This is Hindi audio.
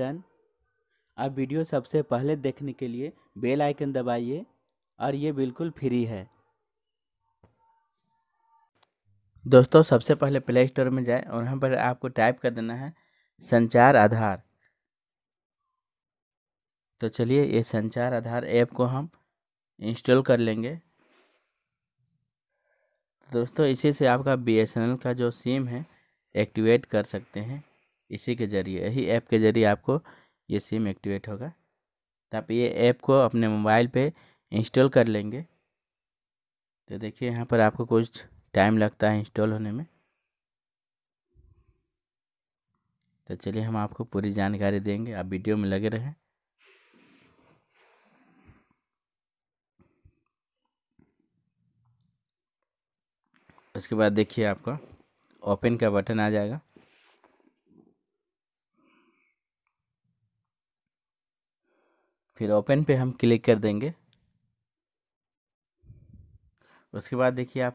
बटन अब वीडियो सबसे पहले देखने के लिए बेल आइकन दबाइए और ये बिल्कुल फ्री है दोस्तों सबसे पहले प्ले स्टोर में जाए और यहाँ पर आपको टाइप कर देना है संचार आधार तो चलिए ये संचार आधार ऐप को हम इंस्टॉल कर लेंगे दोस्तों इसी से आपका बी का जो सिम है एक्टिवेट कर सकते हैं इसी के ज़रिए यही ऐप के ज़रिए आपको ये सिम एक्टिवेट होगा तो आप ये ऐप को अपने मोबाइल पे इंस्टॉल कर लेंगे तो देखिए यहाँ पर आपको कुछ टाइम लगता है इंस्टॉल होने में तो चलिए हम आपको पूरी जानकारी देंगे आप वीडियो में लगे रहें उसके बाद देखिए आपका ओपन का बटन आ जाएगा फिर ओपन पे हम क्लिक कर देंगे उसके बाद देखिए आपको